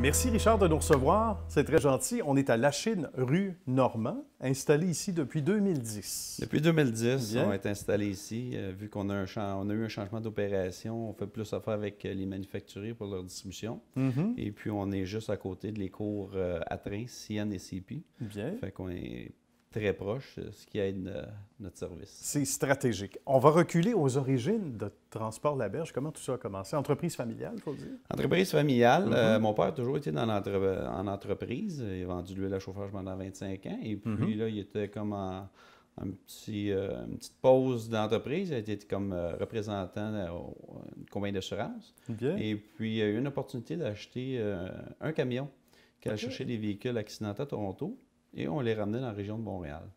Merci Richard de nous recevoir, c'est très gentil. On est à Lachine, rue Normand, installé ici depuis 2010. Depuis 2010, on est installé ici. Euh, vu qu'on a, eu un changement d'opération, on fait plus affaire avec euh, les manufacturiers pour leur distribution. Mhm. Et puis on est juste à côté de les cours à euh, train, CN et CP. Bien. Fait qu'on est très proche, euh, ce qui aide euh, notre service. C'est stratégique. On va reculer aux origines de Transport La Berge. Comment tout ça a commencé? Entreprise familiale, il faut dire. Entreprise familiale. Mhm. Euh, mon père a toujours été en entreprise. Il a vendu l'huile à chauffage pendant 25 ans. Et puis mhm. là, il était comme en, une petite pause d'entreprise. Il a été comme représentant d'une compagnie d'assurance. Et puis, il a eu une opportunité d'acheter un camion qui allait chercher des véhicules accidentés à Toronto. Et on les ramenait dans la région de Montréal.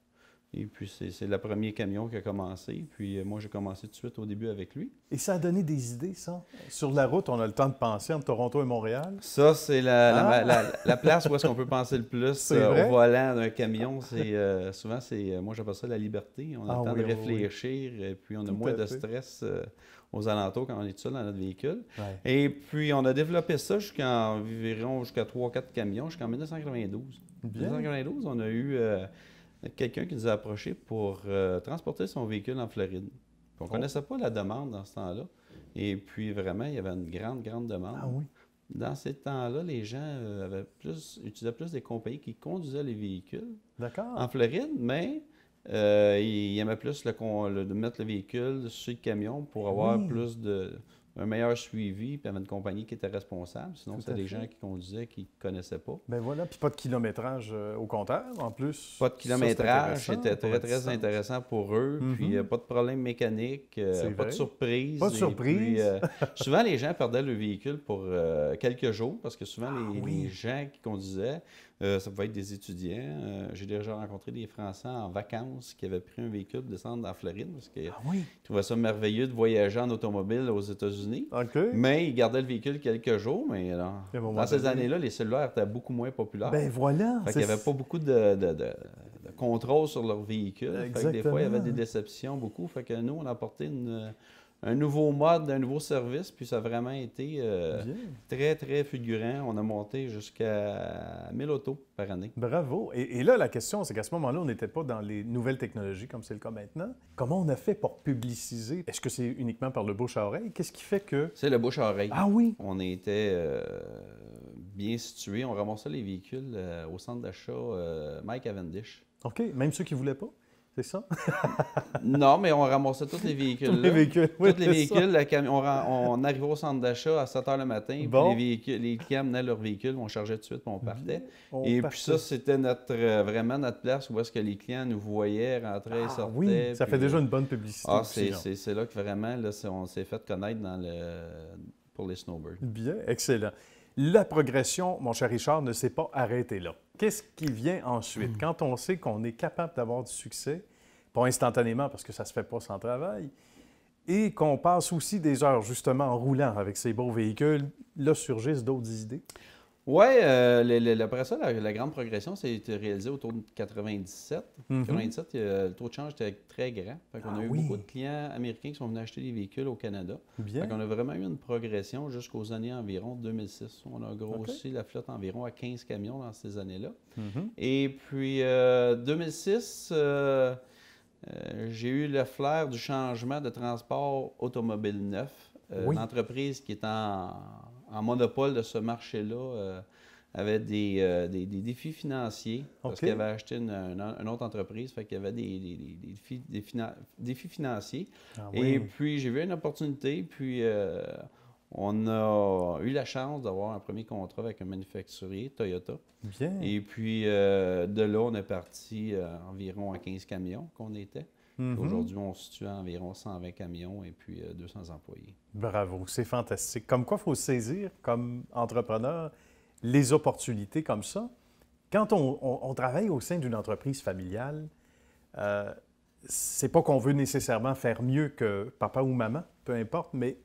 Et puis, c'est le premier camion qui a commencé. Puis, euh, moi, j'ai commencé tout de suite au début avec lui. Et ça a donné des idées, ça? Sur la route, on a le temps de penser entre Toronto et Montréal? Ça, c'est la, ah! place où est-ce qu'on peut penser le plus euh, au volant d'un camion. C'est euh, Souvent, c'est moi, j'appelle ça la liberté. On a ah le temps de réfléchir et puis on a moins de stress aux alentours quand on est seul dans notre véhicule. Et puis, on a développé ça jusqu'à environ jusqu'à 3-4 camions, jusqu'en 1992. Bien. 1992, on a eu quelqu'un qui nous a approchés pour euh, transporter son véhicule en Floride. on ne oh. connaissait pas la demande dans ce temps-là. Et puis vraiment, il y avait une grande, grande demande. Ah oui. Dans ces temps-là, les gens euh, avaient plus, utilisaient plus des compagnies qui conduisaient les véhicules en Floride, mais euh, ils aimaient plus le, de mettre le véhicule sur le camion pour avoir plus de, un meilleur suivi, puis avait une compagnie qui était responsable. Sinon, c'était des gens qui conduisaient qui ne connaissaient pas. Ben voilà, puis pas de kilométrage euh, au compteur, en plus. Pas de kilométrage, c'était très, très intéressant pour eux. Puis mhm. euh, pas de problème mécanique, euh, pas de surprise. Pas de surprise. souvent, les gens perdaient le véhicule pour quelques jours, parce que souvent, ah les, gens qui conduisaient euh, ça pouvait être des étudiants. Euh, j'ai déjà rencontré des Français en vacances qui avaient pris un véhicule pour descendre en Floride parce qu'ils ah trouvaient ça merveilleux de voyager en automobile aux États-Unis. Mais ils gardaient le véhicule quelques jours. Mais dans ces ben, années-là, les cellulaires étaient beaucoup moins populaires. Ben voilà. Fait n'y avait pas beaucoup de, contrôle sur leur véhicule. Fait des fois, il y avait des déceptions beaucoup. Fait que nous, on a apporté une un nouveau mode, un nouveau service, puis ça a vraiment été euh, très, très figurant. On a monté jusqu'à 1000 autos par année. Bravo. Et, là, la question, c'est qu'à ce moment-là, on n'était pas dans les nouvelles technologies comme c'est le cas maintenant. Comment on a fait pour publiciser? Est-ce que c'est uniquement par le bouche à oreille? Qu'est-ce qui fait que... C'est le bouche à oreille. Ah oui? On était euh, bien situé. On ramassait les véhicules euh, au centre d'achat Mike Avendish. OK. Même ceux qui ne voulaient pas? C'est ça? non, mais on ramassait tous les véhicules. Tous les véhicules, les véhicules, on, arrivait au centre d'achat à 7 h le matin. les, clients amenaient leurs véhicules, on chargeait tout de suite, on mhm. partait. et puis ça, c'était notre, euh, vraiment notre place où est-ce que les clients nous voyaient, rentrer ah, et sortaient. Oui, ça fait déjà euh, une bonne publicité. Ah, c'est là que vraiment là, on s'est fait connaître pour les snowbirds. Bien, excellent. La progression, mon cher Richard, ne s'est pas arrêtée là. Qu'est-ce qui vient ensuite? Hmm. Quand on sait qu'on est capable d'avoir du succès, pas instantanément parce que ça ne se fait pas sans travail, et qu'on passe aussi des heures justement en roulant avec ces beaux véhicules, là surgissent d'autres idées? Oui, euh, après ça, la, grande progression, été réalisé autour de 97. Mm 97, le taux de change était très grand. on ah a eu beaucoup de clients américains qui sont venus acheter des véhicules au Canada. Bien. on a vraiment eu une progression jusqu'aux années environ 2006. On a grossi la flotte environ à 15 camions dans ces années-là. Mhm. Et puis, euh, 2006, euh, euh, j'ai eu le flair du changement de transport automobile neuf. Une entreprise qui est en en monopole de ce marché-là euh, avait euh, des, défis financiers parce qu'elle qu'il avait acheté une, autre entreprise, fait qu'il y avait des, défis, financiers. Ah Et puis j'ai vu une opportunité, puis euh, on a eu la chance d'avoir un premier contrat avec un manufacturier, Toyota. Bien. Et puis, euh, de là, on est parti euh, environ à 15 camions qu'on était. Mhm. Aujourd'hui, on se situe à environ 120 camions et puis 200 euh, employés. Bravo, c'est fantastique. Comme quoi, il faut saisir, comme entrepreneur, les opportunités comme ça. Quand on, travaille au sein d'une entreprise familiale, c'est pas qu'on veut nécessairement faire mieux que papa ou maman, peu importe, mais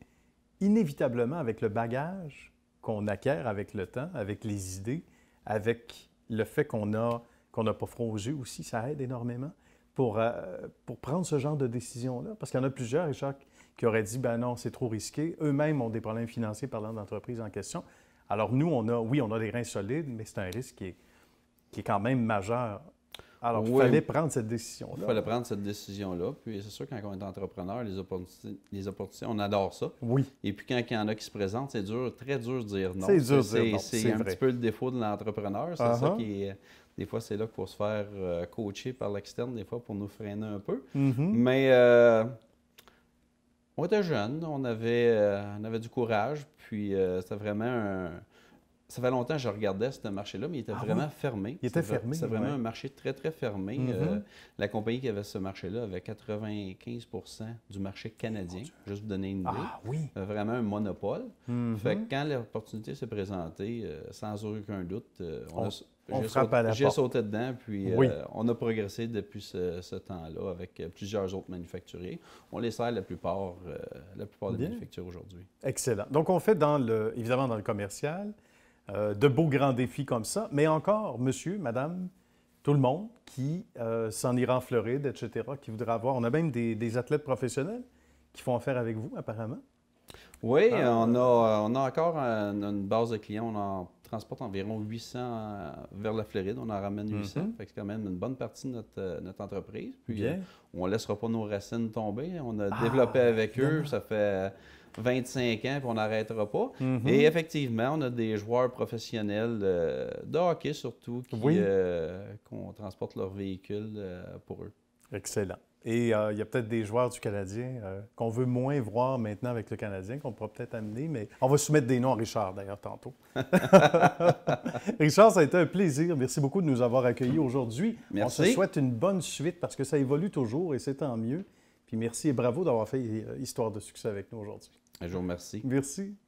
inévitablement, avec le bagage qu'on acquiert avec le temps, avec les idées, avec le fait qu'on a qu'on n'a pas froid aussi, ça aide énormément pour, euh, pour prendre ce genre de décision-là. Parce qu'il y en a plusieurs, Richard, qui auraient dit, ben non, c'est trop risqué. Eux-mêmes ont des problèmes financiers parlant d'entreprise en question. Alors nous, on a, oui, on a des reins solides, mais c'est un risque qui est, qui est quand même majeur alors, il fallait prendre cette décision-là. Il fallait prendre cette décision-là. Puis c'est sûr, quand on est entrepreneur, les opportunités, les opportunités, on adore ça. Oui. Et puis quand il y en a qui se présentent, c'est dur, très dur de dire non. C'est dur de dire non. C'est un petit peu le défaut de l'entrepreneur. C'est ça uh-huh. qui est. Des fois, c'est là qu'il faut se faire euh, coacher par l'externe, des fois, pour nous freiner un peu. Mm-hmm. Mais. Euh, on était jeunes, on avait, euh, on avait du courage, puis c'est c'était vraiment un, ça fait longtemps que je regardais ce marché-là, mais il était ah vraiment fermé. Il était fermé. C'est vraiment un marché très, très fermé. Mm-hmm. Euh, la compagnie qui avait ce marché-là avait 95 du marché canadien. juste vous donner une idée. Ah oui. Euh, vraiment un monopole. Mm-hmm. Fait que quand l'opportunité s'est présentée, euh, sans aucun doute, on, on... a sauté, dedans, puis on a progressé depuis ce, temps-là avec plusieurs autres manufacturiers. On les sert la plupart, la plupart des manufactures aujourd'hui. Excellent. Donc, on fait dans le, évidemment dans le commercial, euh, de beaux grands défis comme ça, mais encore, monsieur, madame, tout le monde qui euh, s'en ira en Floride, etc., qui voudra avoir. On a même des, athlètes professionnels qui font affaire avec vous, apparemment. Oui, euh, on a, on a encore une, base de clients. On transporte environ 800 euh, vers la Floride. On en ramène 800. Mhm. C'est quand même une bonne partie de notre, euh, entreprise. Puis, euh, on ne laissera pas nos racines tomber. On a ah, développé avec eux. Ça fait 25 ans, puis on n'arrêtera pas. Mhm. Et effectivement, on a des joueurs professionnels de hockey surtout qui qu'on transporte leurs véhicules pour eux. Excellent. Et euh, il y a peut-être des joueurs du Canadien euh, qu'on veut moins voir maintenant avec le Canadien, qu'on pourra peut-être amener, mais on va soumettre des noms à Richard d'ailleurs tantôt. Richard, ça a été un plaisir. Merci beaucoup de nous avoir accueillis aujourd'hui. On se souhaite une bonne suite parce que ça évolue toujours et c'est tant mieux. Puis merci et bravo d'avoir fait euh, Histoire de succès avec nous aujourd'hui. Un jour, merci. Merci.